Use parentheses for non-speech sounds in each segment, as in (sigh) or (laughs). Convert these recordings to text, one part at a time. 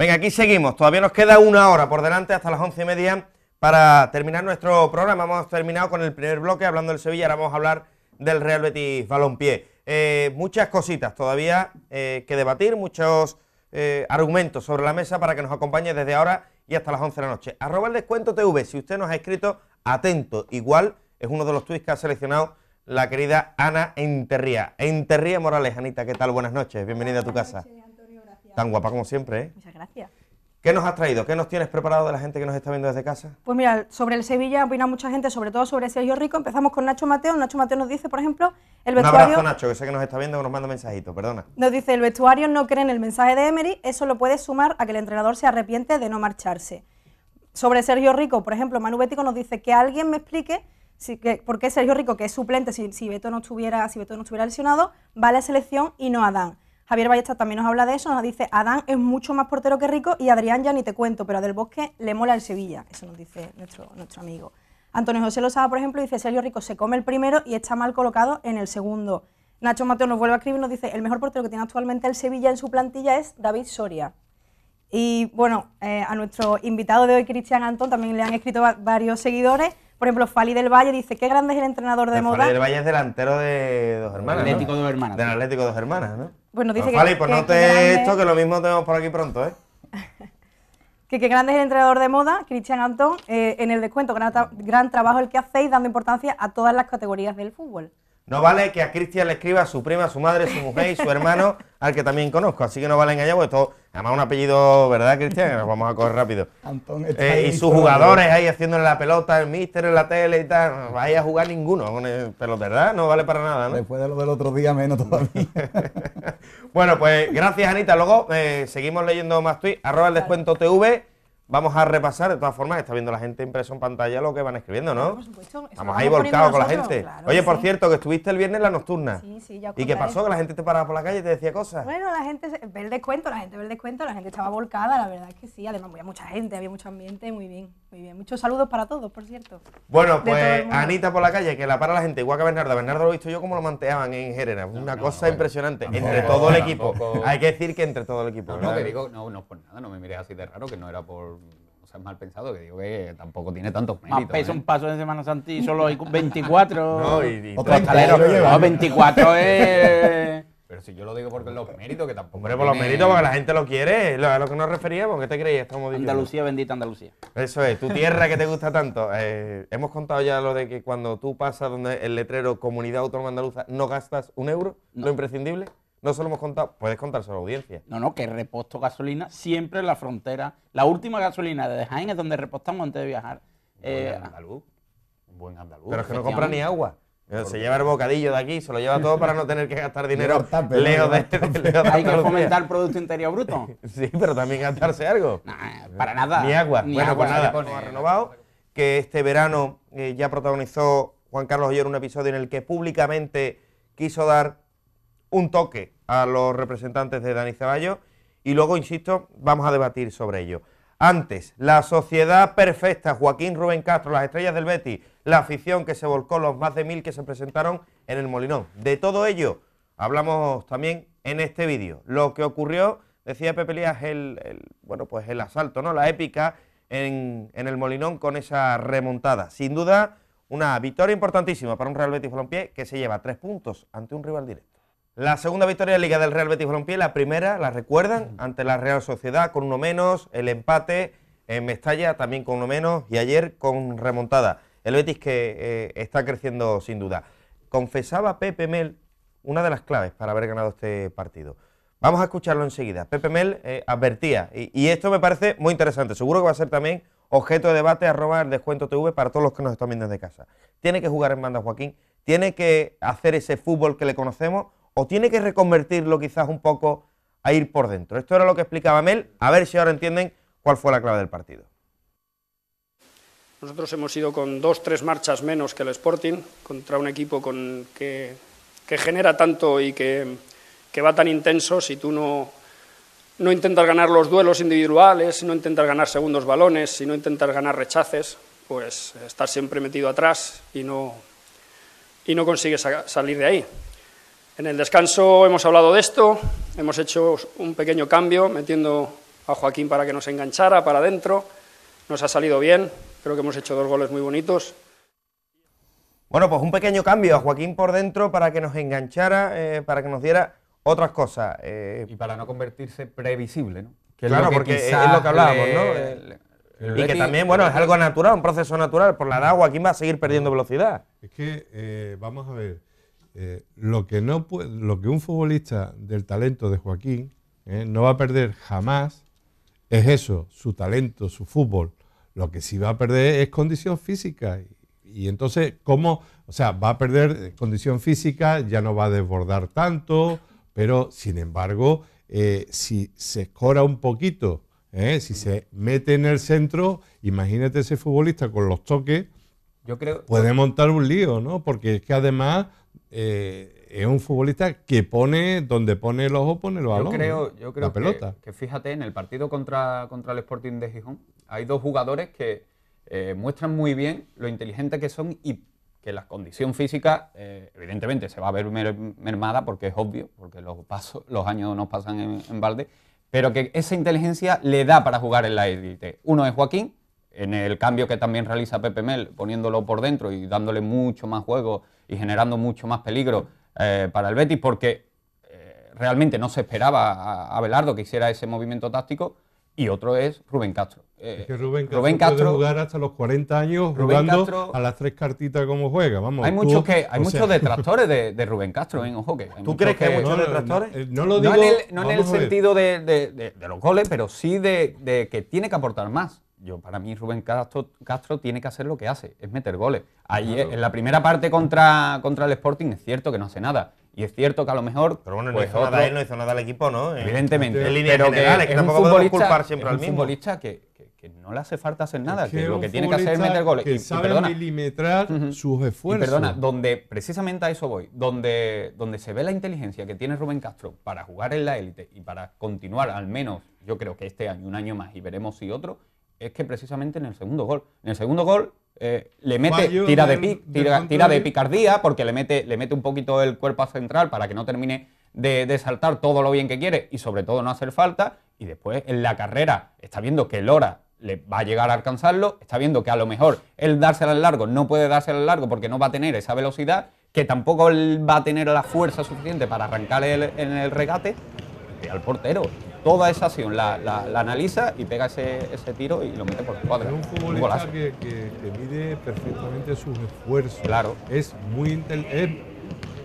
Venga, aquí seguimos. Todavía nos queda una hora por delante hasta las once y media para terminar nuestro programa. Hemos terminado con el primer bloque hablando del Sevilla. Ahora vamos a hablar del Real Betis Balompié. Eh, muchas cositas todavía eh, que debatir, muchos eh, argumentos sobre la mesa para que nos acompañe desde ahora y hasta las once de la noche. Arroba el descuento TV, si usted nos ha escrito, atento. Igual es uno de los tweets que ha seleccionado la querida Ana Enterría. Enterría Morales, Anita, ¿qué tal? Buenas noches, bienvenida a tu casa tan guapa como siempre. ¿eh? Muchas gracias. ¿Qué nos has traído? ¿Qué nos tienes preparado de la gente que nos está viendo desde casa? Pues mira, sobre el Sevilla opina mucha gente, sobre todo sobre Sergio Rico. Empezamos con Nacho Mateo. Nacho Mateo nos dice, por ejemplo, el vestuario... Un Nacho, que sé que nos está viendo, que nos manda mensajitos, perdona. Nos dice, el vestuario no cree en el mensaje de Emery, eso lo puede sumar a que el entrenador se arrepiente de no marcharse. Sobre Sergio Rico, por ejemplo, Manu Bético nos dice que alguien me explique que, por qué Sergio Rico, que es suplente si, si, Beto no estuviera, si Beto no estuviera lesionado, va a la selección y no a Dan. Javier Ballesta también nos habla de eso, nos dice, Adán es mucho más portero que Rico y Adrián ya ni te cuento, pero a Del Bosque le mola el Sevilla, eso nos dice nuestro, amigo. Antonio José Lozada, por ejemplo, dice, Sergio Rico se come el primero y está mal colocado en el segundo. Nacho Mateo nos vuelve a escribir y nos dice, el mejor portero que tiene actualmente el Sevilla en su plantilla es David Soria. Y bueno, eh, a nuestro invitado de hoy, Cristian Antón, también le han escrito varios seguidores. Por ejemplo, Fali del Valle dice, qué grande es el entrenador de moda. Fali del Valle es delantero de dos hermanas. Atlético dos hermanas. Del Atlético dos hermanas, ¿no? Pues dice que, Fali, pues no te esto, que lo mismo tenemos por aquí pronto, ¿eh? (laughs) que qué grande es el entrenador de moda, Christian Antón, eh, en el descuento, gran trabajo el que hacéis dando importancia a todas las categorías del fútbol. No vale que a Cristian le escriba su prima, su madre, su mujer y su (laughs) hermano, al que también conozco. Así que no vale engañar, porque esto, además un apellido, ¿verdad, Cristian? Nos (laughs) vamos a correr rápido. Eh, y sus jugadores ahí haciéndole la pelota, el míster en la tele y tal. No vaya a jugar ninguno pero ¿verdad? No vale para nada, ¿no? Después de lo del otro día, menos todavía. (laughs) bueno, pues gracias, Anita. Luego eh, seguimos leyendo más tweets. Arroba el descuento TV. Vamos a repasar, de todas formas, está viendo la gente impresa en pantalla lo que van escribiendo, ¿no? Vamos ahí volcados con la gente. Oye, por cierto, que estuviste el viernes en la nocturna. Sí, sí, ya ¿Y qué pasó? Que la gente te paraba por la calle y te decía cosas. Bueno, la gente ve el descuento, la gente ve el descuento, la gente estaba volcada, la verdad es que sí. Además, había mucha gente, había mucho ambiente, muy bien. Muy bien, muchos saludos para todos, por cierto. Bueno, pues Anita por la calle, que la para la gente, igual que Bernardo. Bernardo lo he visto yo como lo manteaban en Gerena, una cosa impresionante, entre todo el equipo. Hay que decir que entre todo el equipo. No, no, que digo, no, no por nada, no me mires así de raro, que no era por... O sea, mal pensado, que digo que tampoco tiene tantos méritos. Más ¿eh? un paso de Semana Santa y solo hay 24. (laughs) no, 24 es... (laughs) Pero si yo lo digo porque los méritos, que tampoco. por los méritos, porque la gente lo quiere, a lo que nos referíamos. ¿Qué te creías? Estamos Andalucía, bendita Andalucía. Eso es, tu tierra que te gusta tanto. Eh, hemos contado ya lo de que cuando tú pasas donde el letrero Comunidad Autónoma Andaluza no gastas un euro, lo imprescindible. No solo hemos contado, puedes contárselo a la audiencia. No, no, que reposto gasolina siempre en la frontera. La última gasolina de Jaén es donde repostamos antes de viajar. Eh, andaluz. Un buen andaluz. Pero es que no compra ni agua. Se lleva el bocadillo de aquí, se lo lleva todo para no tener que gastar dinero. de, Hay que fomentar el Producto Interior Bruto. (laughs) sí, pero también gastarse algo. para nada. Ni agua. bueno, para pues nada, renovado. Que este verano eh, ya protagonizó Juan Carlos Ollor un episodio en el que públicamente quiso dar un toque a los representantes de Dani Ceballos. Y luego, insisto, vamos a debatir sobre ello. Antes, la sociedad perfecta, Joaquín Rubén Castro, las estrellas del Betis, la afición que se volcó, los más de mil que se presentaron en el Molinón. De todo ello hablamos también en este vídeo. Lo que ocurrió, decía Pepe Lías, el, bueno, pues el asalto, ¿no? la épica en, el Molinón con esa remontada. Sin duda, una victoria importantísima para un Real Betis Balompié que se lleva tres puntos ante un rival directo. La segunda victoria de Liga del Real Betis Balompié, la primera, la recuerdan, ante la Real Sociedad con uno menos, el empate en Mestalla también con uno menos y ayer con remontada. El Betis que eh, está creciendo sin duda. Confesaba Pepe Mel una de las claves para haber ganado este partido. Vamos a escucharlo enseguida. Pepe Mel eh, advertía, y, esto me parece muy interesante, seguro que va a ser también objeto de debate arroba el descuento TV para todos los que nos están viendo desde casa. Tiene que jugar en banda Joaquín, tiene que hacer ese fútbol que le conocemos o tiene que reconvertirlo quizás un poco a ir por dentro. Esto era lo que explicaba Mel, a ver si ahora entienden cuál fue la clave del partido. Nosotros hemos ido con dos, tres marchas menos que el Sporting contra un equipo que, genera tanto y que, va tan intenso. Si tú no, intentas ganar los duelos individuales, si no intentas ganar segundos balones, si no intentas ganar rechaces, pues estás siempre metido atrás y no, y no consigues salir de ahí. En el descanso hemos hablado de esto, hemos hecho un pequeño cambio metiendo a Joaquín para que nos enganchara para adentro. Nos ha salido bien, creo que hemos hecho dos goles muy bonitos. Bueno, pues un pequeño cambio a Joaquín por dentro para que nos enganchara, eh, para que nos diera otras cosas. Eh. Y para no convertirse previsible, ¿no? claro, porque es lo que hablábamos, ¿no? Eh, y que también, bueno, es algo natural, un proceso natural. Por la edad, Joaquín va a seguir perdiendo velocidad. Es que, vamos a ver, eh, lo, que no lo que un futbolista del talento de Joaquín eh, no va a perder jamás es eso, su talento, su fútbol. Lo que sí va a perder es condición física. Y, entonces, ¿cómo? O sea, va a perder eh, condición física, ya no va a desbordar tanto, pero sin embargo, si se escora un poquito, si se mete en el centro, imagínate ese futbolista con los toques, yo creo, puede montar un lío, ¿no? Porque es que además eh, es un futbolista que pone donde pone el ojo, pone el balón. Yo creo, yo creo que, pelota. que, fíjate, en el partido contra, contra el Sporting de Gijón hay dos jugadores que eh, muestran muy bien lo inteligentes que son y que la condición física, eh, evidentemente, se va a ver mermada porque es obvio, porque los, los años no pasan en, en balde, pero que esa inteligencia le da para jugar en la élite. Uno es Joaquín en el cambio que también realiza Pepe Mel, poniéndolo por dentro y dándole mucho más juego y generando mucho más peligro eh, para el Betis, porque eh, realmente no se esperaba a, Belardo que hiciera ese movimiento táctico, y otro es Rubén Castro. Eh, es que Rubén Castro, puede jugar hasta los 40 años a las tres cartitas como juega. Vamos, hay muchos que hay muchos detractores de, Rubén Castro en ojo que. ¿Tú crees que, hay muchos detractores? No, en el, sentido de, los goles, pero sí de que tiene que aportar más yo para mí Rubén Castro, Castro, tiene que hacer lo que hace, es meter goles. Ahí en la primera parte contra, contra el Sporting es cierto que no hace nada. Y es cierto que a lo mejor. Pero bueno, no pues, hizo nada él, no hizo nada equipo, ¿no? Evidentemente. pero que, es culpar siempre al futbolista que, que, no le hace falta hacer nada, que, lo que tiene que hacer es meter goles. y, sabe milimetrar sus esfuerzos. Y perdona, donde precisamente a eso voy, donde, donde se ve la inteligencia que tiene Rubén Castro para jugar en la élite y para continuar, al menos yo creo que este año, un año más, y veremos si otro es que precisamente en el segundo gol. En el segundo gol eh, le mete, tira, de, tira, de picardía, porque le mete, le mete un poquito el cuerpo a central para que no termine de, saltar todo lo bien que quiere y sobre todo no hacer falta. Y después en la carrera está viendo que Lora le va a llegar a alcanzarlo, está viendo que a lo mejor el dársela al largo no puede dársela al largo porque no va a tener esa velocidad, que tampoco va a tener la fuerza suficiente para arrancar en el regate al portero toda esa acción la, analiza y pega ese, tiro y lo mete por cuadro Es un futbolista que, mide perfectamente sus esfuerzos. Claro. Es muy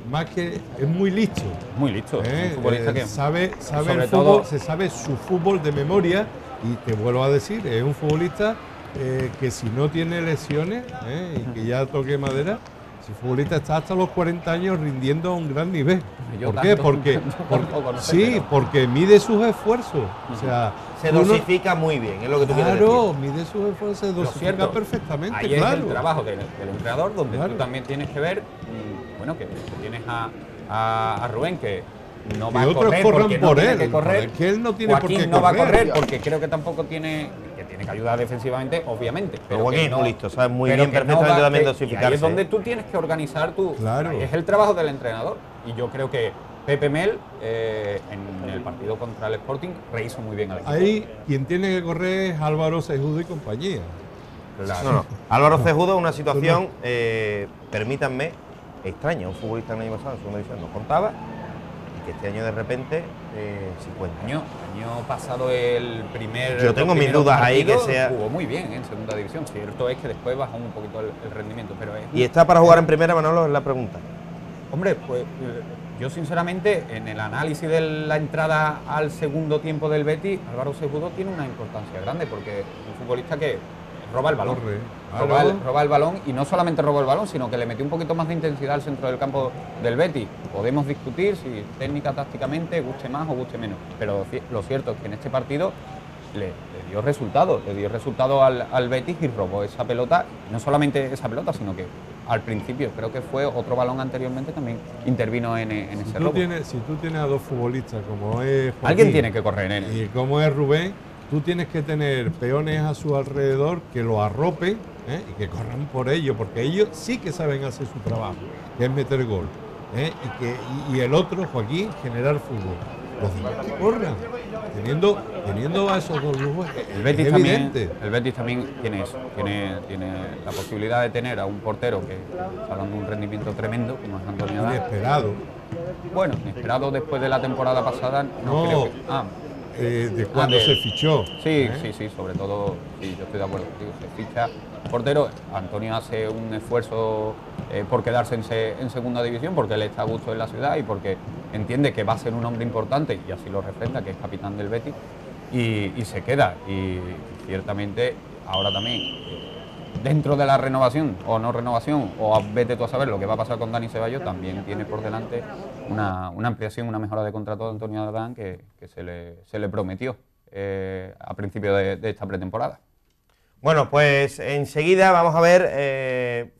Más que es muy listo. Muy listo. Eh, eh, sabe, sabe se sabe su fútbol de memoria y te vuelvo a decir, es un futbolista eh, que si no tiene lesiones y que ya toque madera, si el futbolista está hasta los 40 años rindiendo a un gran nivel. ¿Por qué? Porque, (laughs) sí, porque mide sus esfuerzos. O sea, se dosifica muy bien, es lo que tú claro, quieres Claro, mide sus esfuerzos, se dosifica perfectamente. Ahí claro. es el trabajo del, empleador... entrenador, donde tú también tienes que ver, mm, bueno, que, tienes a, Rubén, que no va a correr porque no por tiene él, que correr. él no tiene por qué no va a correr porque creo que tampoco tiene tiene que ayudar defensivamente, obviamente. Pero, bueno no, listo, sabe muy bien perfectamente también Y es donde tú tienes que organizar tu... Claro. Es el trabajo del entrenador. Y yo creo que Pepe Mel, eh, en el partido contra el Sporting, rehizo muy bien al equipo. Ahí quien tiene que correr es Álvaro Sejudo y compañía. Claro. No, no. Álvaro Cejudo, una situación, eh, permítanme, extraña. Un futbolista el año pasado en segundo división no contaba y que este año de repente 50. Eh, año, pasado el primer. Yo tengo mis dudas ahí que sea. Jugó muy bien en segunda división. Cierto es que después bajó un poquito el, rendimiento. pero ¿Y está para jugar en primera, Manolo? Es la pregunta. Hombre, pues eh, yo sinceramente en el análisis de la entrada al segundo tiempo del Betty, Álvaro Segudo tiene una importancia grande porque un futbolista que roba el balón. Roba el, balón y no solamente robó el balón, sino que le metió un poquito más de intensidad al centro del campo del Betis. Podemos discutir si técnica tácticamente guste más o guste menos, pero lo cierto es que en este partido le, dio resultado, le dio resultado al, al, Betis y robó esa pelota, no solamente esa pelota, sino que al principio creo que fue otro balón anteriormente también intervino en, ese robo. si tú tienes a dos futbolistas como es alguien tiene que correr en él. y como es Rubén tú tienes que tener peones a su alrededor que lo arropen ¿eh? y que corran por ello porque ellos sí que saben hacer su trabajo, que es meter gol. ¿eh? Y, el otro, Joaquín, generar fútbol. Los demás corran, teniendo, teniendo a esos dos lujos. El Betis, también, el Betis también tiene eso, tiene, tiene la posibilidad de tener a un portero que está dando un rendimiento tremendo, como es Antonio Inesperado. Bueno, inesperado después de la temporada pasada, no, creo ah, de eh, cuando se fichó. Sí, ¿eh? sí, sí, sobre todo, sí, yo estoy de acuerdo se ficha portero. Antonio hace un esfuerzo eh, por quedarse en, segunda división porque le está a gusto en la ciudad y porque entiende que va a ser un hombre importante, y así lo refleja, que es capitán del Betis, y se queda. Y ciertamente ahora también dentro de la renovación o no renovación, o vete tú a saber lo que va a pasar con Dani Ceballos, también tiene por delante una, ampliación, una mejora de contrato de Antonio Adán que, se, le, prometió eh, a principio de, esta pretemporada. Bueno, pues enseguida vamos a ver eh,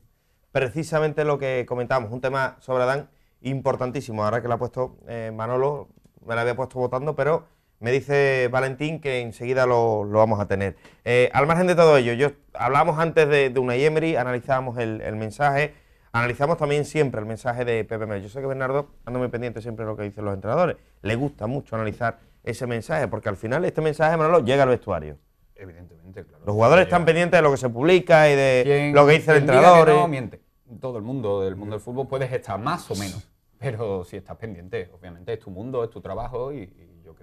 precisamente lo que comentábamos, un tema sobre Adán importantísimo, ahora que lo ha puesto eh, Manolo, me lo había puesto votando, pero me dice Valentín que enseguida lo, lo vamos a tener. Eh, al margen de todo ello, yo hablábamos antes de, una Emery, analizábamos el, mensaje, analizamos también siempre el mensaje de Pepe Yo sé que Bernardo anda muy pendiente siempre de lo que dicen los entrenadores. Le gusta mucho analizar ese mensaje, porque al final este mensaje, Manolo, llega al vestuario. Evidentemente, claro. Los jugadores están pendientes de lo que se publica y de lo que dice el entrenador. No, eh. Todo el mundo del mundo del fútbol puedes estar más o menos, pero si estás pendiente, obviamente es tu mundo, es tu trabajo y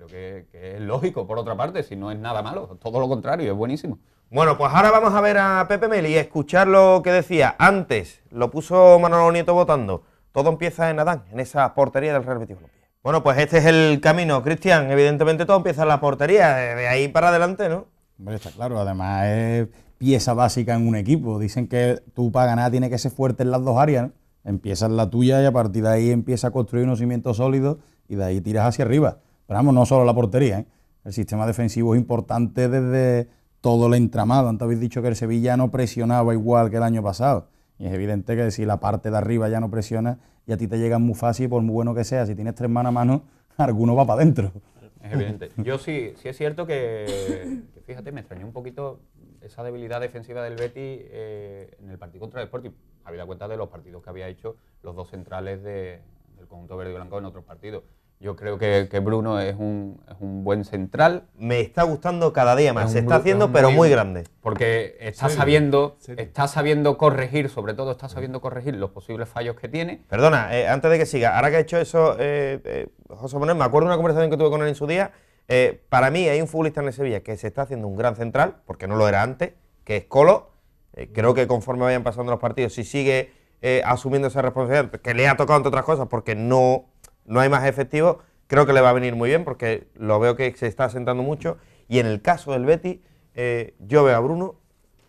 que, es lógico, por otra parte, si no es nada malo, todo lo contrario, es buenísimo. Bueno, pues ahora vamos a ver a Pepe Meli y escuchar lo que decía. Antes lo puso Manolo Nieto votando. Todo empieza en Adán, en esa portería del Real Betis Bueno, pues este es el camino, Cristian. Evidentemente todo empieza en la portería, de ahí para adelante, ¿no? está claro, además es pieza básica en un equipo. Dicen que tú para ganar tienes que ser fuerte en las dos áreas, Empiezas la tuya y a partir de ahí Empiezas a construir unos cimientos sólidos y de ahí tiras hacia arriba no solo la portería, ¿eh? el sistema defensivo es importante desde todo el entramado. Antes habéis dicho que el Sevilla no presionaba igual que el año pasado. Y es evidente que si la parte de arriba ya no presiona y a ti te llegan muy fácil, por muy bueno que sea, si tienes tres manos a mano, (laughs) alguno va para adentro. Es evidente. Yo sí, sí es cierto que, fíjate, me extrañó un poquito esa debilidad defensiva del Betty eh, en el partido contra el Sporting, habida cuenta de los partidos que había hecho los dos centrales del conjunto verde y blanco en otros partidos. Yo creo que, Bruno es un, buen central. Me está gustando cada día más. se está haciendo, pero muy, grande. Porque está sabiendo, está sabiendo corregir, sobre todo está sabiendo corregir los posibles fallos que tiene. Perdona, eh, antes de que siga, ahora que ha hecho eso, eh, eh, José Manuel, me acuerdo de una conversación que tuve con él en su día. para mí hay un futbolista en el Sevilla que se está haciendo un gran central, porque no lo era antes, que es Colo. creo que conforme vayan pasando los partidos, si sigue asumiendo esa responsabilidad, que le ha tocado entre otras cosas, porque no no hay más efectivo, creo que le va a venir muy bien porque lo veo que se está asentando mucho. Y en el caso del Betty, eh, yo veo a Bruno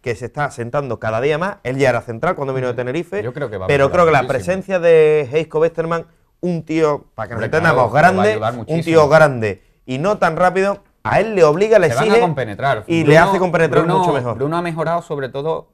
que se está asentando cada día más. Él ya era central cuando vino de Tenerife. Yo creo que pero creo que la presencia de Heisco Westerman, un tío, para que nos grande, un tío grande y no tan rápido, a él le obliga, le se y le hace compenetrar mucho mejor. Bruno ha mejorado sobre todo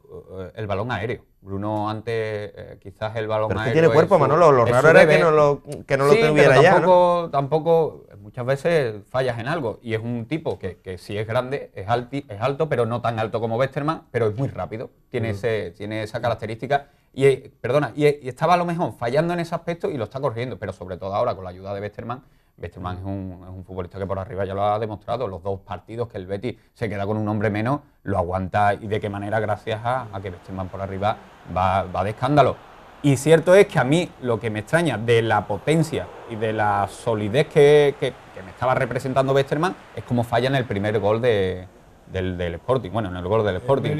eh, el balón aéreo. Bruno antes, eh, quizás el balón pero tiene cuerpo, Manolo. Lo raro era que no lo, que no tuviera tampoco, ya. Tampoco, muchas veces fallas en algo. Y es un tipo que, que sí es grande, es, alti, es alto, pero no tan alto como Westerman, pero es muy rápido. Tiene, ese, tiene esa característica. Y, eh, perdona, eh, y, estaba a lo mejor fallando en ese aspecto y lo está corrigiendo, pero sobre todo ahora con la ayuda de Westerman Besterman es un, futbolista que por arriba ya lo ha demostrado. Los dos partidos que el Betis se queda con un hombre menos, lo aguanta y de qué manera, gracias a, que Besterman por arriba va, de escándalo. Y cierto es que a mí lo que me extraña de la potencia y de la solidez que, me estaba representando Besterman es cómo falla en el primer gol del, del, Sporting, bueno, en el gol del Sporting.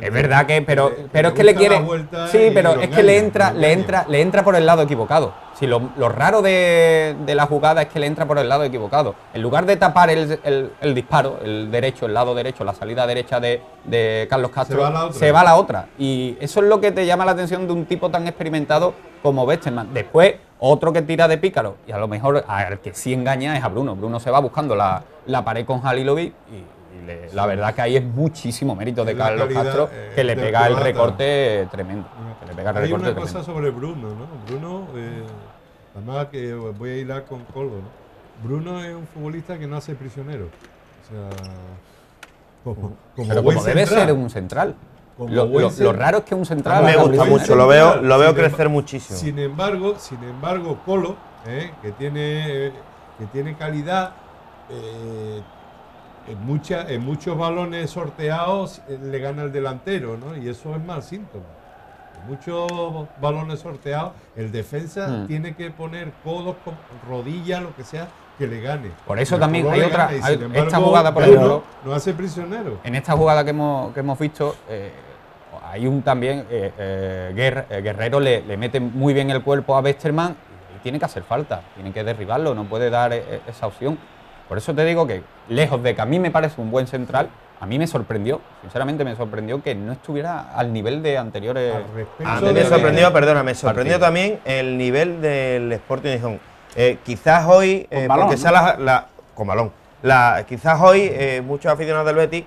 es verdad que, pero, pero es que le quiere, sí, pero es que le entra, le entra, le entra por el lado equivocado. Si lo, raro de, la jugada es que le entra por el lado equivocado. En lugar de tapar el, disparo, el derecho, el lado derecho, la salida derecha de, Carlos Castro, se va, a la otra. Y eso es lo que te llama la atención de un tipo tan experimentado como Besterman Después, otro que tira de pícaro. Y a lo mejor al que sí engaña es a Bruno. Bruno se va buscando la, pared con Halilovic y la verdad que ahí es muchísimo mérito de Carlos Castro, eh, que le pega el recorte tremendo. Que Hay una cosa sobre Bruno, ¿no? Bruno, eh, además que voy a hilar con Colo Bruno es un futbolista que no hace prisionero. O sea, como, como Pero como debe ser un central. Lo, raro es que un central. Me gusta mucho, lo veo, lo veo crecer muchísimo. Sin embargo, sin embargo, Colo, eh, que tiene que tiene calidad, eh, en, muchos balones sorteados eh, le gana el delantero, ¿no? Y eso es mal síntoma. En muchos balones sorteados, el defensa mm. tiene que poner codos, rodillas, lo que sea, que le gane. Por eso también hay otra. esta jugada, por ejemplo. (laughs) No, hace prisionero. En esta jugada que hemos, visto. Eh, hay un también, eh, Guerrero, le, mete muy bien el cuerpo a Westerman tiene que hacer falta, tiene que derribarlo, no puede dar esa opción. Por eso te digo que, lejos de que a mí me parece un buen central, a mí me sorprendió, sinceramente me sorprendió que no estuviera al nivel de anteriores. A mí me sorprendió, perdona, me sorprendió también el nivel del Sporting eh, quizás hoy, eh, la, con balón, quizás hoy eh, muchos aficionados del Betis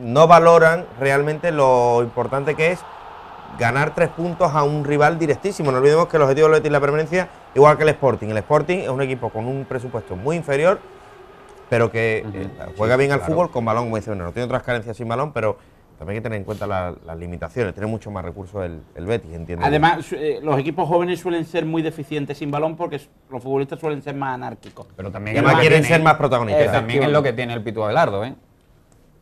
no valoran realmente lo importante que es ganar tres puntos a un rival directísimo. No olvidemos que el objetivo del Betis es la permanencia, igual que el Sporting. El Sporting es un equipo con un presupuesto muy inferior pero que eh, juega bien al fútbol con balón, como dice no tiene otras carencias sin balón, pero también hay que tener en cuenta las limitaciones, tiene mucho más recursos el, el Betis, entiendo. Además, eh, los equipos jóvenes suelen ser muy deficientes sin balón porque los futbolistas suelen ser más anárquicos. Pero también quieren ser más protagonistas. Eh, también es lo que tiene el Pitu Abelardo, ¿eh?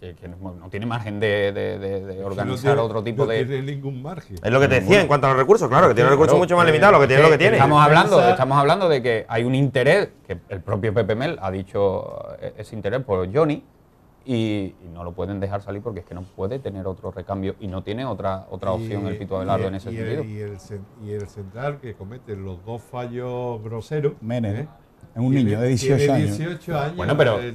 que, no, tiene margen de, organizar otro tipo de. No tiene ningún margen. Es lo que te decía en cuanto a los recursos, claro, que tiene recursos mucho más limitados, lo que tiene lo que eh, tiene. Estamos hablando, estamos hablando de que hay un interés, que el propio Pepe Mel ha dicho eh, ese interés por Johnny, y, no lo pueden dejar salir porque es que no puede tener otro recambio y no tiene otra otra opción el Pito Abelardo en ese sentido. y, el, central que comete los dos fallos groseros. menes ¿eh? Es un niño de 18 años. Bueno, pero eh.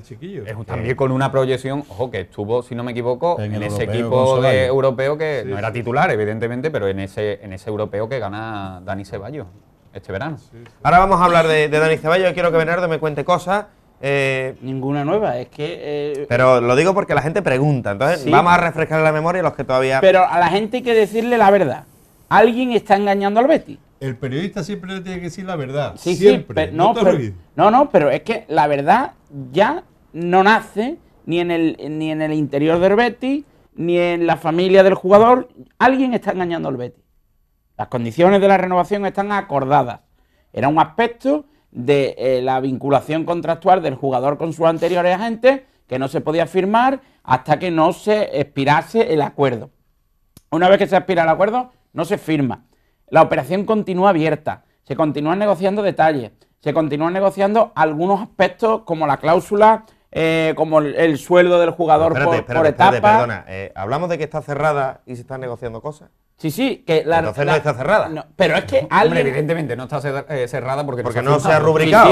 también con una proyección, ojo, que estuvo, si no me equivoco, en, ese equipo europeo que no era titular, evidentemente, pero en ese, en ese europeo que gana Dani Ceballos este verano. Ahora vamos a hablar de, Dani Ceballos. Quiero que Bernardo me cuente cosas. Eh, Ninguna nueva, es que... Eh, pero lo digo porque la gente pregunta, entonces vamos a refrescar la memoria a los que todavía... Pero a la gente hay que decirle la verdad. Alguien está engañando al Betis el periodista siempre le tiene que decir la verdad. Sí, siempre. no, no, pero, es que la verdad ya no nace ni en el, ni en el interior del Betis, ni en la familia del jugador. Alguien está engañando al Betis. Las condiciones de la renovación están acordadas. Era un aspecto de eh, la vinculación contractual del jugador con sus anteriores agentes que no se podía firmar hasta que no se expirase el acuerdo. Una vez que se expira el acuerdo, no se firma. La operación continúa abierta, se continúan negociando detalles, se continúan negociando algunos aspectos como la cláusula, eh, como el, sueldo del jugador por, etapa. perdona, eh, hablamos de que está cerrada y se están negociando cosas. Sí, sí, que la. Entonces no está cerrada. pero es que alguien. evidentemente no está eh, cerrada porque, porque no se ha rubricado.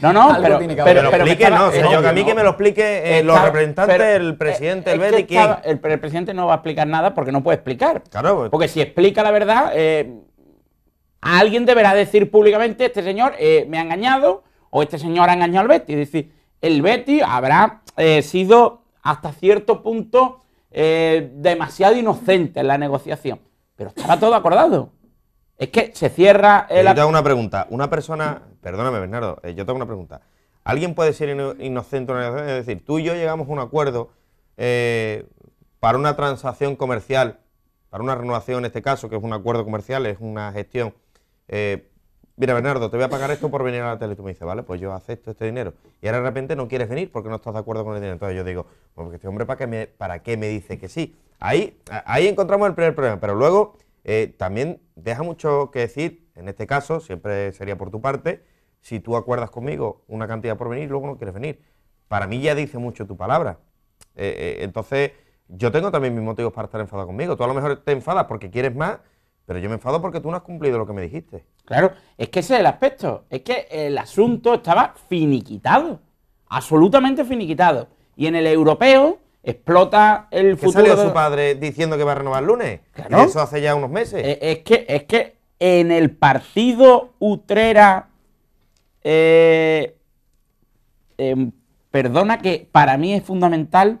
no, no, pero. explique, no, señor. que a mí que me lo explique los representantes, el presidente, el BEDI, el, presidente no va a explicar nada porque no puede explicar. Claro. Pues, porque si explica la verdad, alguien deberá decir públicamente, este señor eh, me ha engañado o este señor ha engañado al Betty Es decir, el Betty habrá eh, sido hasta cierto punto eh, demasiado inocente en la negociación, pero estaba todo acordado. Es que se cierra... El... Yo tengo una pregunta. Una persona... Perdóname, Bernardo. yo tengo una pregunta. ¿Alguien puede ser inocente en una negociación? Es decir, tú y yo llegamos a un acuerdo para una transacción comercial, para una renovación en este caso, que es un acuerdo comercial, es una gestión eh, mira Bernardo, te voy a pagar esto por venir a la tele. Y tú me dices, vale, pues yo acepto este dinero. Y ahora de repente no quieres venir porque no estás de acuerdo con el dinero. Entonces yo digo, bueno, porque este hombre, ¿para qué me, para qué me dice que sí? Ahí, ahí encontramos el primer problema, pero luego eh, también deja mucho que decir, en este caso, siempre sería por tu parte, si tú acuerdas conmigo una cantidad por venir luego no quieres venir. Para mí ya dice mucho tu palabra. Eh, entonces, yo tengo también mis motivos para estar enfadado conmigo. Tú a lo mejor te enfadas porque quieres más pero yo me enfado porque tú no has cumplido lo que me dijiste. Claro, es que ese es el aspecto. Es que el asunto estaba finiquitado. Absolutamente finiquitado. Y en el europeo explota el futuro. salió de... su padre diciendo que va a renovar el lunes? Y eso hace ya unos meses. Eh, es, que, es que en el partido Utrera. Eh, em, perdona que para mí es fundamental.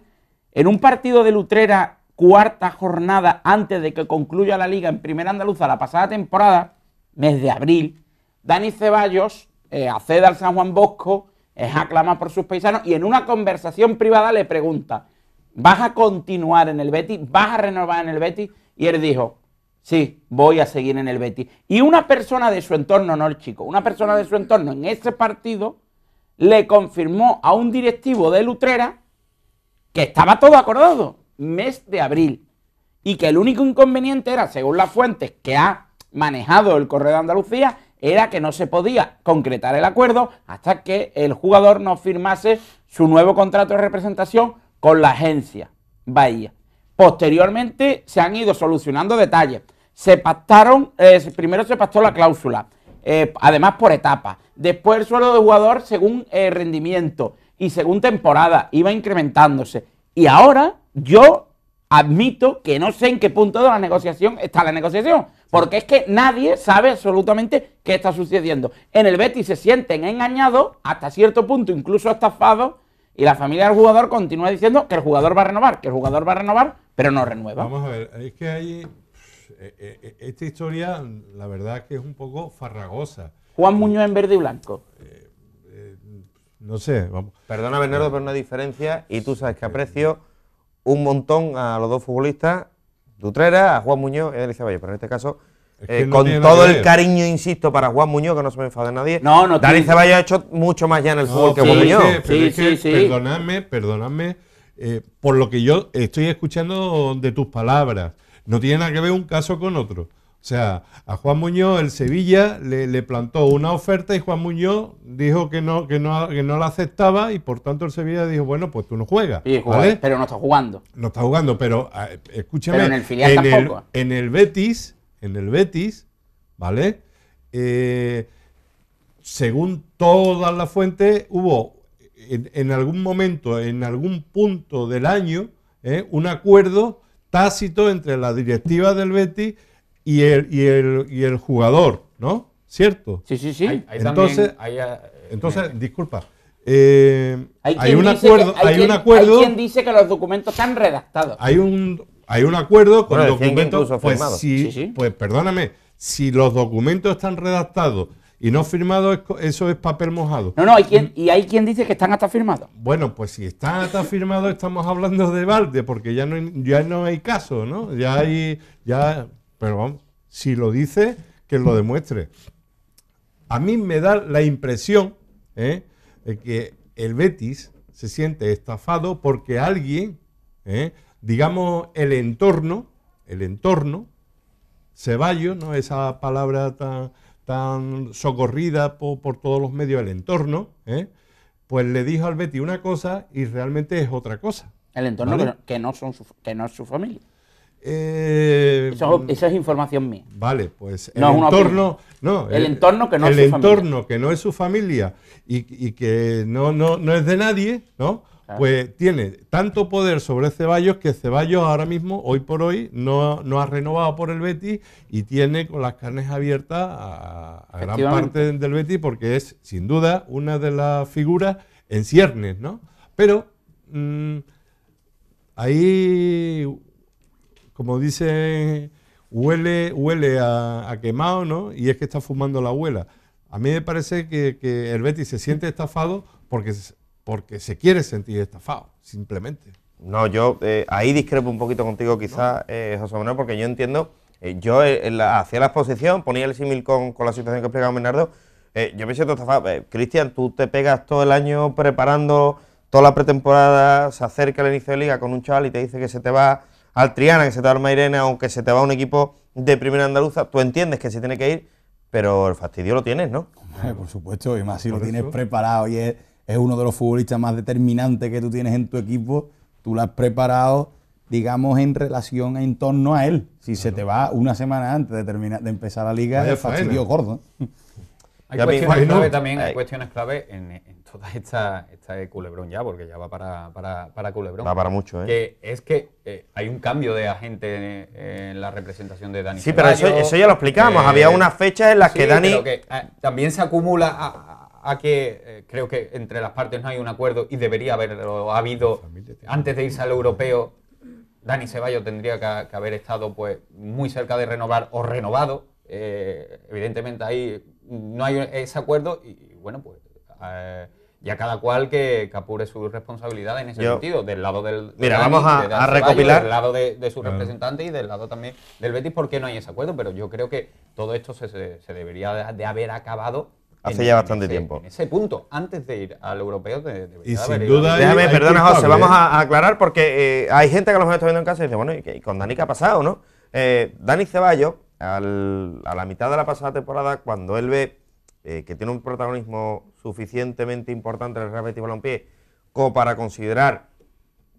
En un partido de Utrera cuarta jornada antes de que concluya la liga en Primera Andaluza la pasada temporada, mes de abril, Dani Ceballos eh, accede al San Juan Bosco, es aclamado por sus paisanos y en una conversación privada le pregunta, ¿vas a continuar en el Betis? ¿Vas a renovar en el Betis? Y él dijo, sí, voy a seguir en el Betis. Y una persona de su entorno, no el chico, una persona de su entorno en ese partido le confirmó a un directivo de Lutrera que estaba todo acordado mes de abril y que el único inconveniente era, según las fuentes que ha manejado el Correo de Andalucía, era que no se podía concretar el acuerdo hasta que el jugador no firmase su nuevo contrato de representación con la agencia Bahía. Posteriormente se han ido solucionando detalles. Se pactaron, eh, primero se pactó la cláusula, eh, además por etapas. Después el sueldo de jugador según eh, rendimiento y según temporada iba incrementándose. Y ahora yo admito que no sé en qué punto de la negociación está la negociación, porque es que nadie sabe absolutamente qué está sucediendo. En el Betis se sienten engañados hasta cierto punto, incluso estafados, y la familia del jugador continúa diciendo que el jugador va a renovar, que el jugador va a renovar, pero no renueva. Vamos a ver, es que hay eh, eh, eh, esta historia, la verdad que es un poco farragosa. Juan Muñoz en verde y blanco. no sé, vamos. Perdona, Bernardo, pero una diferencia, y tú sabes que aprecio un montón a los dos futbolistas, Dutrera, a Juan Muñoz y a Valle, pero en este caso... Eh, con todo el cariño, insisto, para Juan Muñoz, que no se me enfade nadie. No, no. Ceballos ha hecho mucho más ya en el fútbol que Juan Muñoz. sí, sí. Perdonadme, perdonadme eh, por lo que yo estoy escuchando de tus palabras. No tiene nada que ver un caso con otro. O sea, a Juan Muñoz el Sevilla le, plantó una oferta y Juan Muñoz dijo que no, que no, la aceptaba y por tanto el Sevilla dijo, bueno, pues tú no juegas. Pero no está jugando. No está jugando, pero escúchame. Pero en el filial tampoco. en el Betis, en el Betis, ¿vale? Eh, según todas las fuentes, hubo en, algún momento, en algún punto del año, ¿eh? un acuerdo tácito entre la directiva del Betis y el, y el, jugador, ¿no? ¿Cierto? Sí, sí, sí. entonces, entonces disculpa. hay, un acuerdo, hay, un acuerdo. Hay quien dice que los documentos están redactados. Hay un, hay un acuerdo con bueno, documentos. Pues, sí, sí. pues perdóname, si los documentos están redactados y no firmados, eso es papel mojado. No, no, hay quien, y hay quien dice que están hasta firmados. Bueno, pues si están hasta firmados, estamos hablando de balde, porque ya no, ya no hay caso, ¿no? Ya hay. Ya, pero vamos, si lo dice, que lo demuestre. A mí me da la impresión ¿eh? de que el Betis se siente estafado porque alguien, ¿eh? digamos, el entorno, el entorno, Ceballos, ¿no? esa palabra tan, tan socorrida por, todos los medios, el entorno, ¿eh? pues le dijo al Betis una cosa y realmente es otra cosa. El entorno que, no, son que no es su familia. Eh, mm, eso, es información mía. Vale, pues el entorno, el, eh, entorno que no es su entorno familia. que no es su familia y, que no, no, es de nadie, ¿no? Pues tiene tanto poder sobre Ceballos que Ceballos ahora mismo, hoy por hoy, no, no ha renovado por el Betis y tiene con las carnes abiertas a, gran parte del Betis porque es sin duda una de las figuras en ciernes, ¿no? Pero mm, ahí como dicen, huele, huele a, quemado, ¿no? Y es que está fumando la abuela. A mí me parece que, el Betis se siente estafado porque, porque se quiere sentir estafado, simplemente. No, yo eh, ahí discrepo un poquito contigo quizás, eh, José Manuel, porque yo entiendo, eh, yo eh, hacía la exposición, ponía el símil con, con, la situación que explicaba Bernardo, yo me siento estafado. Cristian, tú te pegas todo el año preparando toda la pretemporada, se acerca el inicio de liga con un chaval y te dice que se te va, al Triana, que se te va al Mairena, aunque se te va un equipo de primera andaluza, tú entiendes que se tiene que ir, pero el fastidio lo tienes, ¿no? por supuesto, y más si lo tienes preparado y es, uno de los futbolistas más determinantes que tú tienes en tu equipo, tú lo has preparado, digamos, en relación, en torno a él. Si se te va una semana antes de, terminar, de empezar la liga, el es fastidio gordo. Hay cuestiones clave también, hay. cuestiones clave en, toda esta, esta de Culebrón ya, porque ya va para, para, para Culebrón. Va para mucho, ¿eh? Que es que eh, hay un cambio de agente eh, en, la representación de Dani. Sí, pero eso, eso, ya lo explicamos. Eh, Había unas fechas en las que Dani. también se acumula a, que creo que entre las partes no hay un acuerdo y debería haberlo habido antes de irse al europeo. Dani Ceballo tendría que, haber estado pues muy cerca de renovar o renovado. evidentemente ahí no hay ese acuerdo y, bueno, pues eh, ya cada cual que, apure su responsabilidad en ese sentido, del lado del... mira, vamos a, recopilar... Del lado de, su representante y del lado también del Betis, porque no hay ese acuerdo, pero yo creo que todo esto se, debería de haber acabado Hace ya bastante tiempo. En ese punto, antes de ir al europeo, de, de y sin duda José, ¿eh? vamos a, aclarar porque eh, hay gente que a lo mejor está viendo en casa y dice, bueno, ¿y, con Dani qué ha pasado, no? Dani Ceballos a la mitad de la pasada temporada, cuando él ve eh, que tiene un protagonismo suficientemente importante en el Real Betis Balompié como para considerar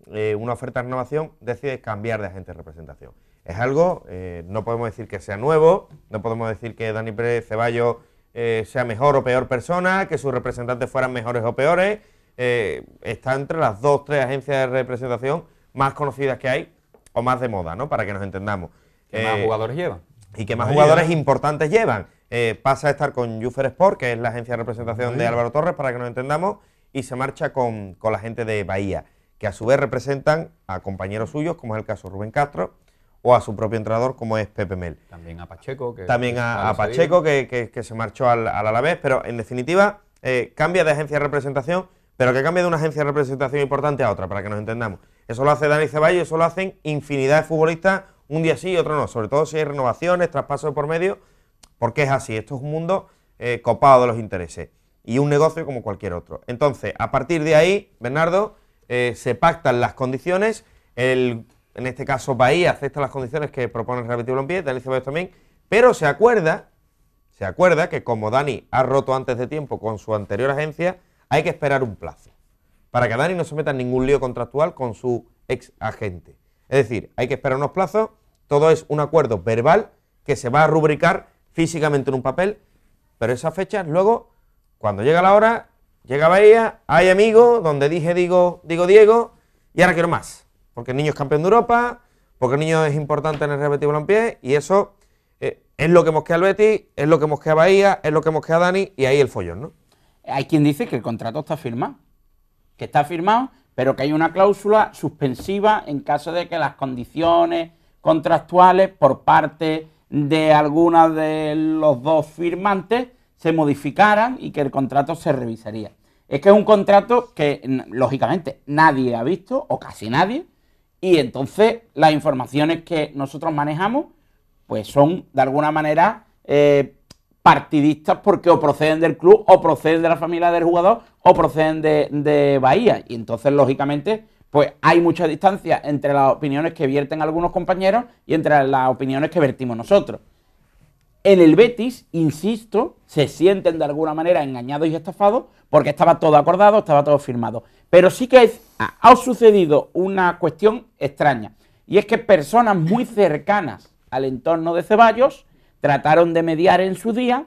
eh, una oferta de renovación, decide cambiar de agente de representación. Es algo, eh, no podemos decir que sea nuevo, no podemos decir que Dani Pérez Ceballos sea mejor o peor persona, que sus representantes fueran mejores o peores. está entre las dos, tres agencias de representación más conocidas que hay o más de moda, ¿no? Para que nos entendamos. ¿Qué más jugadores llevan? y qué más jugadores importantes llevan. Eh, pasa a estar con Jufer Sport, que es la agencia de representación de Álvaro Torres, para que nos entendamos, y se marcha con, la gente de Bahía, que a su vez representan a compañeros suyos, como es el caso Rubén Castro, o a su propio entrenador, como es Pepe Mel. También a Pacheco. Que También a, Pacheco, que, se marchó al, al Alavés, pero en definitiva eh, cambia de agencia de representación, pero que cambia de una agencia de representación importante a otra, para que nos entendamos. Eso lo hace Dani Ceballos, eso lo hacen infinidad de futbolistas un día sí y otro no, sobre todo si hay renovaciones, traspasos por medio, porque es así, esto es un mundo eh, copado de los intereses y un negocio como cualquier otro. Entonces, a partir de ahí, Bernardo, eh, se pactan las condiciones, en este caso Bahía acepta las condiciones que propone el Real Betis Dani Ceballos también, pero se acuerda, se acuerda que como Dani ha roto antes de tiempo con su anterior agencia, hay que esperar un plazo para que Dani no se meta en ningún lío contractual con su ex agente. Es decir, hay que esperar unos plazos, todo es un acuerdo verbal que se va a rubricar físicamente en un papel, pero esa fecha, luego, cuando llega la hora, llega Bahía, hay amigos, donde dije digo, digo Diego, y ahora quiero más, porque el niño es campeón de Europa, porque el niño es importante en el Real Betis pie y eso eh, es lo que mosquea al Betis, es lo que mosquea Bahía, es lo que mosquea Dani, y ahí el follón, ¿no? Hay quien dice que el contrato está firmado, que está firmado pero que hay una cláusula suspensiva en caso de que las condiciones contractuales por parte de alguna de los dos firmantes se modificaran y que el contrato se revisaría. Es que es un contrato que, lógicamente, nadie ha visto, o casi nadie, y entonces las informaciones que nosotros manejamos, pues son de alguna manera eh, partidistas porque o proceden del club, o proceden de la familia del jugador, o proceden de, Bahía. Y entonces, lógicamente, pues hay mucha distancia entre las opiniones que vierten algunos compañeros y entre las opiniones que vertimos nosotros. En el Betis, insisto, se sienten de alguna manera engañados y estafados porque estaba todo acordado, estaba todo firmado. Pero sí que ha sucedido una cuestión extraña y es que personas muy cercanas al entorno de Ceballos trataron de mediar en su día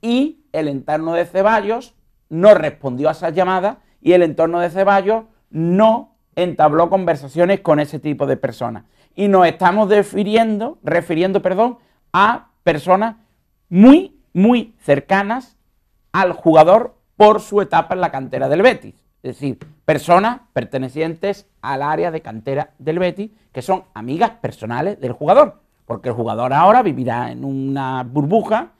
y el entorno de Ceballos no respondió a esas llamadas y el entorno de Ceballos no entabló conversaciones con ese tipo de personas. Y nos estamos refiriendo, refiriendo perdón, a personas muy, muy cercanas al jugador por su etapa en la cantera del Betis. Es decir, personas pertenecientes al área de cantera del Betis que son amigas personales del jugador porque el jugador ahora vivirá en una burbuja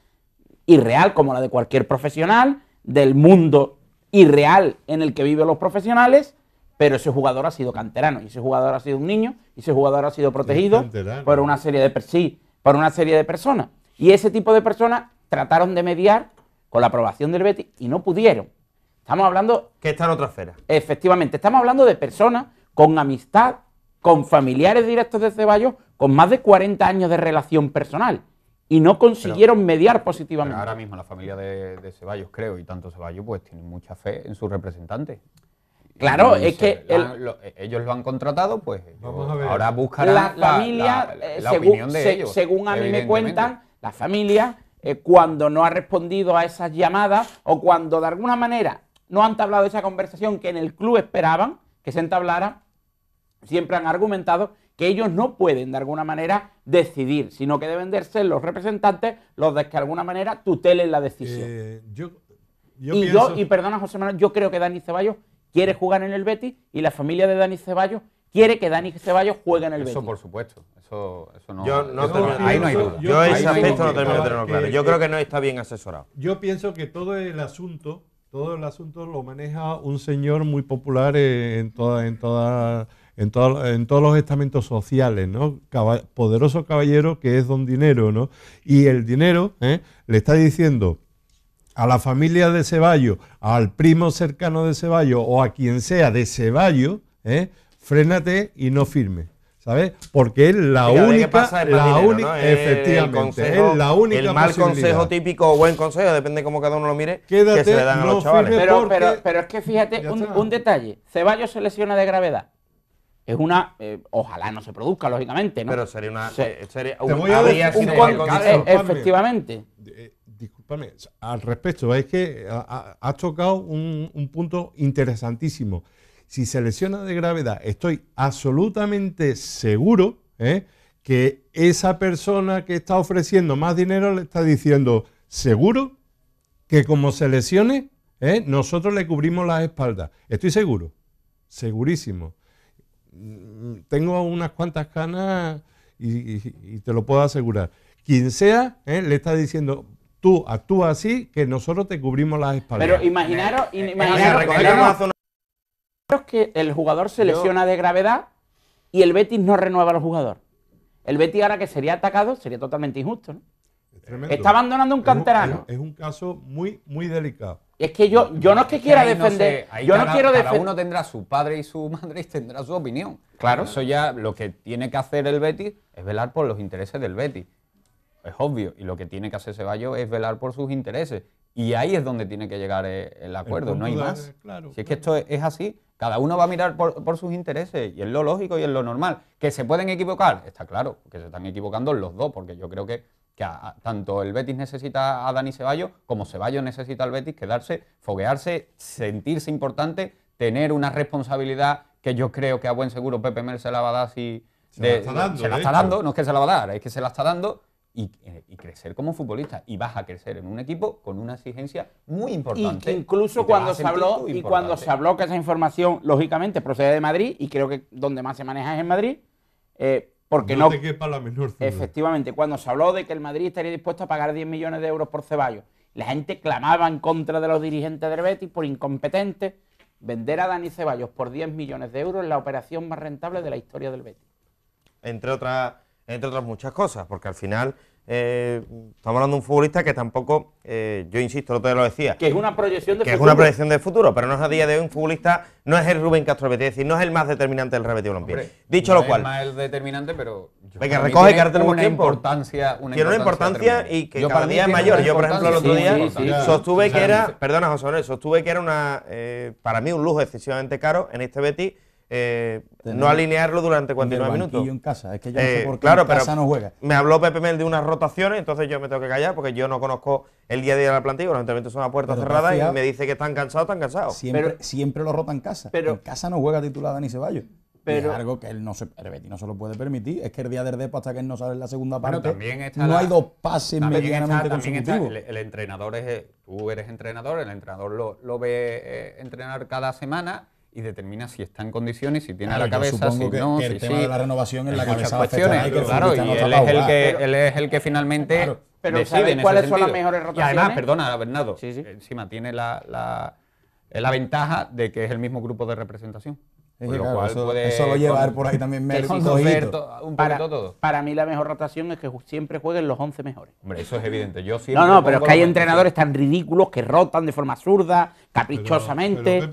irreal como la de cualquier profesional, del mundo irreal en el que viven los profesionales, pero ese jugador ha sido canterano, y ese jugador ha sido un niño, y ese jugador ha sido protegido por una serie de por una serie de personas. Y ese tipo de personas trataron de mediar con la aprobación del Betis y no pudieron. Estamos hablando... Que está en otra esfera. Efectivamente, estamos hablando de personas con amistad, con familiares directos de Ceballos, con más de 40 años de relación personal y no consiguieron mediar positivamente. ahora mismo la familia de, Ceballos, creo, y tanto Ceballos, pues tienen mucha fe en su representante. Claro, es que eh, ellos lo han contratado, pues ahora buscarán la, familia, eh, según, opinión de ellos, según a mí me cuentan, la familia eh, cuando no ha respondido a esas llamadas o cuando de alguna manera no han tablado esa conversación que en el club esperaban que se entablara, siempre han argumentado que ellos no pueden de alguna manera decidir, sino que deben de ser los representantes los de que de alguna manera tutelen la decisión. Eh, y yo, y perdona José Manuel, yo creo que Dani Ceballos quiere jugar en el Betis y la familia de Dani Ceballos quiere que Dani Ceballos juegue en el Betis. Eso por supuesto, eso, eso no, yo, ahí no hay duda. Yo, ese aspecto no termino de tenerlo claro. Yo creo que no está bien asesorado. Yo pienso que todo el asunto, todo el asunto lo maneja un señor muy popular en toda, en toda en, todos los estamentos sociales, ¿no? poderoso caballero que es don dinero, ¿no? Y el dinero ¿eh? le está diciendo a la familia de Ceballo, al primo cercano de Ceballo, o a quien sea de Ceballo, ¿eh? frénate y no firme. ¿Sabes? Porque es la única, la efectivamente, es la única El mal consejo típico o buen consejo, depende de cómo cada uno lo mire, Quédate, los Pero, es que fíjate un, detalle, Ceballos se lesiona de gravedad, es una. Eh, ojalá no se produzca, lógicamente, Pero sería una. sería un, Efectivamente. disculpame, al respecto, es que eh, has tocado un, un, punto interesantísimo. Si se lesiona de gravedad, estoy absolutamente seguro ¿eh? que esa persona que está ofreciendo más dinero le está diciendo, seguro que como se lesione, nosotros le cubrimos las espaldas. Estoy seguro, segurísimo tengo unas cuantas canas y, te lo puedo asegurar. Quien sea, eh, le está diciendo, tú actúa así, que nosotros te cubrimos las espaldas. Pero imaginaros, que el jugador se lesiona de gravedad y el Betis no renueva al jugador. El Betis ahora que sería atacado sería totalmente injusto. Está abandonando un canterano. es un, caso muy, muy delicado. Es que yo, yo no es que quiera defender. yo no quiero defender. Cada uno tendrá su padre y su (laughs) madre y tendrá su opinión. Claro. Eso ya lo que tiene que hacer el Betis es velar por los intereses del Betis. Es obvio. Y lo que tiene que hacer Ceballos es velar por sus intereses. Y ahí es donde tiene que llegar eh, el acuerdo, no hay más. si es que esto es, así, cada uno va a mirar por, por, sus intereses y es lo lógico y es lo normal. Que se pueden equivocar, está claro, que se están equivocando los dos, porque yo creo que que tanto el Betis necesita a Dani Ceballos como Ceballos necesita al Betis quedarse, foguearse, sentirse importante, tener una responsabilidad que yo creo que a buen seguro Pepe Mel se la va a dar si... Se, la, está dando, no es que se la va a dar, es que se la está dando y, eh, crecer como futbolista. Y vas a crecer en un equipo con una exigencia muy importante. incluso cuando se habló, y cuando se habló que esa información, lógicamente, procede de Madrid, y creo que donde más se maneja es en Madrid, eh, porque no, Efectivamente, cuando se habló de que el Madrid estaría dispuesto a pagar 10 millones de euros por Ceballos, la gente clamaba en contra de los dirigentes del Betis por incompetente Vender a Dani Ceballos por 10 millones de euros es la operación más rentable de la historia del Betis. Entre entre otras muchas cosas, porque al final eh, estamos hablando de un futbolista que tampoco, eh, yo insisto, lo te lo decía. Que es una proyección de futuro. es una proyección de futuro, pero no es a día de hoy un futbolista, no es el Rubén Castro Betis, es decir, no es el más determinante del Real Balompié. Dicho lo cual. Es más determinante, pero. Venga, recoge que ahora tenemos una Importancia, tiene una importancia y que cada día es mayor. Yo, por ejemplo, el otro día sostuve que era, perdona José sostuve que era una, eh, para mí un lujo excesivamente caro en este Betis eh, no alinearlo durante 49 minutos. en casa, es que yo no eh, sé por en casa no juega. Me habló Pepe Mel de unas rotaciones, entonces yo me tengo que callar porque yo no conozco el día a día de la plantilla, los entrenamientos son a puerta cerrada y me dice que están cansados, están cansados. Siempre, siempre lo rota en casa. Pero, en casa no juega titular ni Ceballos. Pero, es algo que él no se, el no se lo puede permitir. Es que el día del Depo, hasta que él no sale en la segunda parte, no hay dos pases medianamente consecutivos. el, entrenador es, tú eres entrenador, el entrenador lo, ve eh, entrenar cada semana y determina si está en condiciones, si tiene a la cabeza, si no. Que el tema de la renovación en la cabeza cuestiones. claro, y él es, el que, él es el que finalmente pero decide cuáles son las mejores rotaciones. Y además, perdona, Bernardo, encima tiene la, la, ventaja de que es el mismo grupo de representación. Eso lo cual eso, puede, llevar por ahí también me un para, todo. Para mí la mejor rotación es que siempre jueguen los 11 mejores. Hombre, eso es evidente. Yo siempre No, no, pero es que hay entrenadores tan ridículos que rotan de forma absurda, caprichosamente,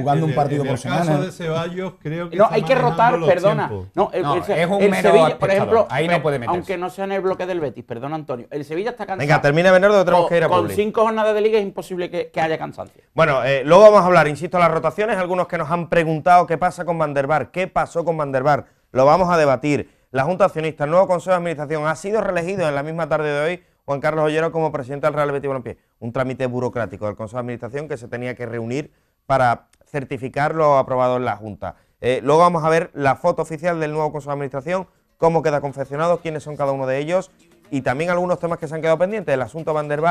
jugando un partido en el por semana. Caso de Ceballos, creo que no, hay que rotar, perdona. No, es un el Sevilla, por ejemplo, ahí no puede meterse. Aunque no sea en el bloque del Betis, perdona Antonio. El Sevilla está cansado. Venga, termina Bernardo, tenemos que ir a Con cinco jornadas de liga es imposible que, que haya cansancio. Bueno, eh, luego vamos a hablar, insisto, las rotaciones. Algunos que nos han preguntado qué pasa con Vanderbar qué pasó con Vanderbar Lo vamos a debatir. La Junta Accionista, el nuevo Consejo de Administración, ha sido reelegido en la misma tarde de hoy Juan Carlos Ollero como presidente del Real Betis Balompié un trámite burocrático del Consejo de Administración que se tenía que reunir para certificar lo aprobado en la Junta. Eh, luego vamos a ver la foto oficial del nuevo Consejo de Administración, cómo queda confeccionado, quiénes son cada uno de ellos y también algunos temas que se han quedado pendientes, el asunto Van der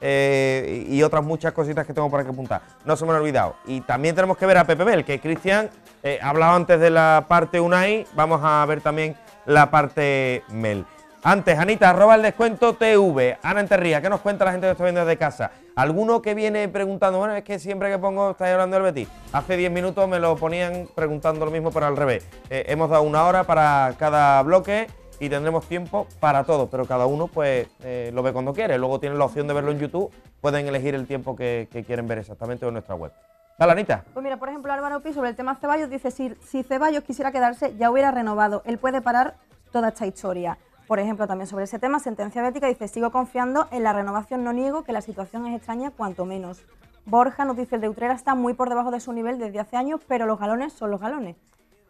eh, y otras muchas cositas que tengo para que apuntar. No se me han olvidado. Y también tenemos que ver a Pepe Mel, que Cristian eh, ha hablado antes de la parte Unai, vamos a ver también la parte Mel. Antes, Anita, arroba el descuento TV. Ana Enterría, ¿qué nos cuenta la gente que está viendo desde casa? Alguno que viene preguntando, bueno, es que siempre que pongo, estáis hablando del Betis. Hace 10 minutos me lo ponían preguntando lo mismo, pero al revés. Eh, hemos dado una hora para cada bloque y tendremos tiempo para todo, pero cada uno pues eh, lo ve cuando quiere. Luego tienen la opción de verlo en YouTube, pueden elegir el tiempo que, quieren ver exactamente en nuestra web. Dale, Anita. Pues mira, por ejemplo, Álvaro Pi sobre el tema Ceballos dice, si Ceballos quisiera quedarse, ya hubiera renovado. Él puede parar toda esta historia. Por ejemplo, también sobre ese tema, sentencia bética dice, sigo confiando en la renovación, no niego que la situación es extraña, cuanto menos. Borja nos dice, el de Utrera está muy por debajo de su nivel desde hace años, pero los galones son los galones.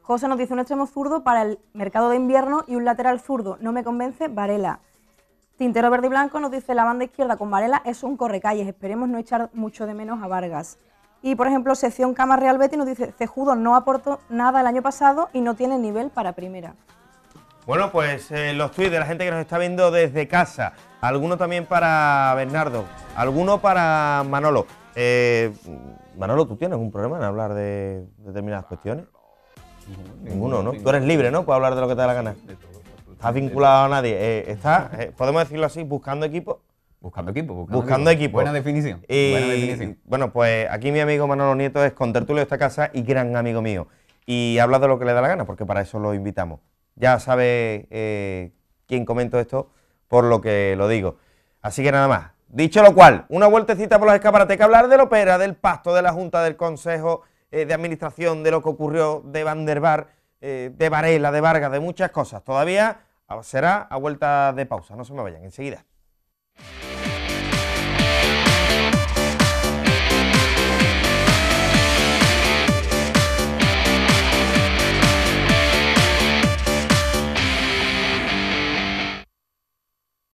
José nos dice un extremo zurdo para el mercado de invierno y un lateral zurdo. No me convence, Varela. Tintero Verde y Blanco nos dice la banda izquierda con Varela es un correcalles. Esperemos no echar mucho de menos a Vargas. Y por ejemplo, sección Cama Real Betty nos dice Cejudo no aportó nada el año pasado y no tiene nivel para primera. Bueno, pues eh, los tweets de la gente que nos está viendo desde casa. Alguno también para Bernardo, alguno para Manolo. Eh, Manolo, ¿tú tienes un problema en hablar de determinadas cuestiones? Ninguno, ¿no? Tú eres libre, ¿no? Puedes hablar de lo que te da la gana. Estás vinculado a nadie. Eh, está, eh, podemos decirlo así, buscando equipo. Buscando equipo, buscando, equipo. Buena, definición. Buena definición. Bueno, pues aquí mi amigo Manolo Nieto es tertulio de esta casa y gran amigo mío. Y habla de lo que le da la gana, porque para eso lo invitamos ya sabe eh, quién comento esto, por lo que lo digo. Así que nada más. Dicho lo cual, una vueltecita por los escaparates, que hablar de la opera, del pasto de la Junta, del Consejo eh, de Administración, de lo que ocurrió de Van eh, de Varela, de Vargas, de muchas cosas. Todavía será a vuelta de pausa, no se me vayan, enseguida.